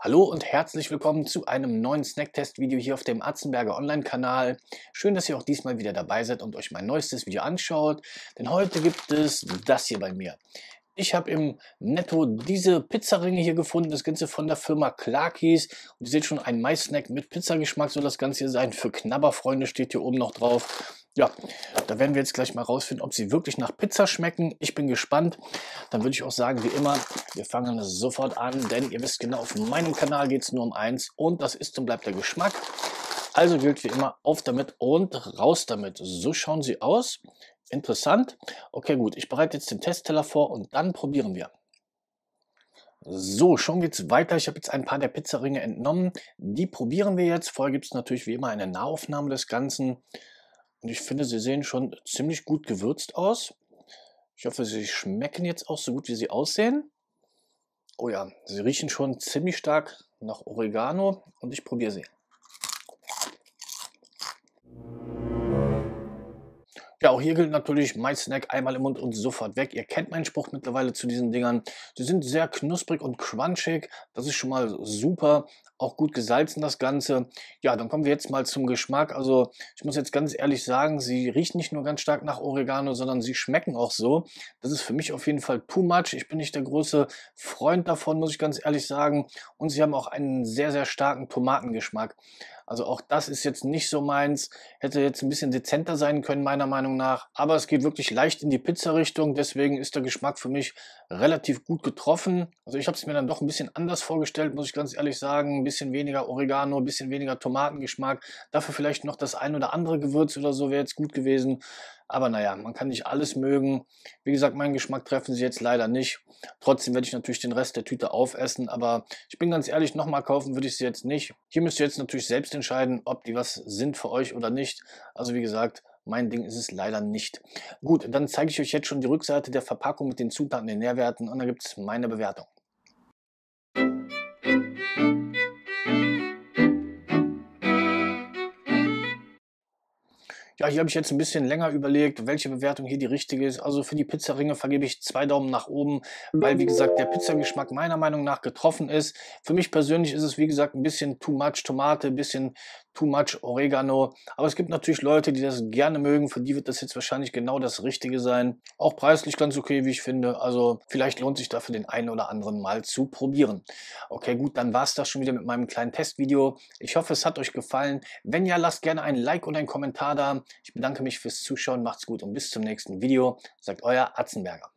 Hallo und herzlich willkommen zu einem neuen Snacktest-Video hier auf dem Atzenberger Online-Kanal. Schön, dass ihr auch diesmal wieder dabei seid und euch mein neuestes Video anschaut, denn heute gibt es das hier bei mir. Ich habe im Netto diese Pizzaringe hier gefunden, das Ganze von der Firma Clarkies. Und ihr seht schon, ein Mais-Snack mit Pizzageschmack soll das Ganze hier sein. Für Knabberfreunde steht hier oben noch drauf. Ja, da werden wir jetzt gleich mal rausfinden, ob sie wirklich nach Pizza schmecken. Ich bin gespannt. Dann würde ich auch sagen, wie immer, wir fangen sofort an, denn ihr wisst genau, auf meinem Kanal geht es nur um eins und das ist und bleibt der Geschmack. Also gilt wie immer, auf damit und raus damit. So schauen sie aus. Interessant. Okay, gut. Ich bereite jetzt den Testteller vor und dann probieren wir. So, schon geht's weiter. Ich habe jetzt ein paar der Pizzaringe entnommen. Die probieren wir jetzt. Vorher gibt es natürlich wie immer eine Nahaufnahme des Ganzen. Und ich finde, sie sehen schon ziemlich gut gewürzt aus. Ich hoffe, sie schmecken jetzt auch so gut, wie sie aussehen. Oh ja, sie riechen schon ziemlich stark nach Oregano und ich probiere sie. Ja, auch hier gilt natürlich, mein Snack einmal im Mund und sofort weg. Ihr kennt meinen Spruch mittlerweile zu diesen Dingern. Sie sind sehr knusprig und crunchig. Das ist schon mal super. Auch gut gesalzen das Ganze. Ja, dann kommen wir jetzt mal zum Geschmack. Also ich muss jetzt ganz ehrlich sagen, sie riechen nicht nur ganz stark nach Oregano, sondern sie schmecken auch so. Das ist für mich auf jeden Fall too much. Ich bin nicht der große Freund davon, muss ich ganz ehrlich sagen. Und sie haben auch einen sehr, sehr starken Tomatengeschmack. Also auch das ist jetzt nicht so meins. Hätte jetzt ein bisschen dezenter sein können, meiner Meinung nach. Aber es geht wirklich leicht in die Pizza-Richtung. Deswegen ist der Geschmack für mich relativ gut getroffen. Also ich habe es mir dann doch ein bisschen anders vorgestellt, muss ich ganz ehrlich sagen. Ein bisschen weniger Oregano, ein bisschen weniger Tomatengeschmack. Dafür vielleicht noch das ein oder andere Gewürz oder so wäre jetzt gut gewesen. Aber naja, man kann nicht alles mögen. Wie gesagt, meinen Geschmack treffen sie jetzt leider nicht. Trotzdem werde ich natürlich den Rest der Tüte aufessen. Aber ich bin ganz ehrlich, nochmal kaufen würde ich sie jetzt nicht. Hier müsst ihr jetzt natürlich selbst den entscheiden, ob die was sind für euch oder nicht. Also wie gesagt, mein Ding ist es leider nicht. Gut, dann zeige ich euch jetzt schon die Rückseite der Verpackung mit den Zutaten, den Nährwerten und dann gibt es meine Bewertung. Ja, hier habe ich jetzt ein bisschen länger überlegt, welche Bewertung hier die richtige ist. Also für die Pizzaringe vergebe ich zwei Daumen nach oben, weil wie gesagt der Pizzageschmack meiner Meinung nach getroffen ist. Für mich persönlich ist es wie gesagt ein bisschen too much Tomate, ein bisschen too much Oregano. Aber es gibt natürlich Leute, die das gerne mögen. Für die wird das jetzt wahrscheinlich genau das Richtige sein. Auch preislich ganz okay, wie ich finde. Also vielleicht lohnt sich dafür den einen oder anderen mal zu probieren. Okay, gut, dann war es das schon wieder mit meinem kleinen Testvideo. Ich hoffe, es hat euch gefallen. Wenn ja, lasst gerne ein Like und einen Kommentar da. Ich bedanke mich fürs Zuschauen. Macht's gut und bis zum nächsten Video. Sagt euer Atzenberger.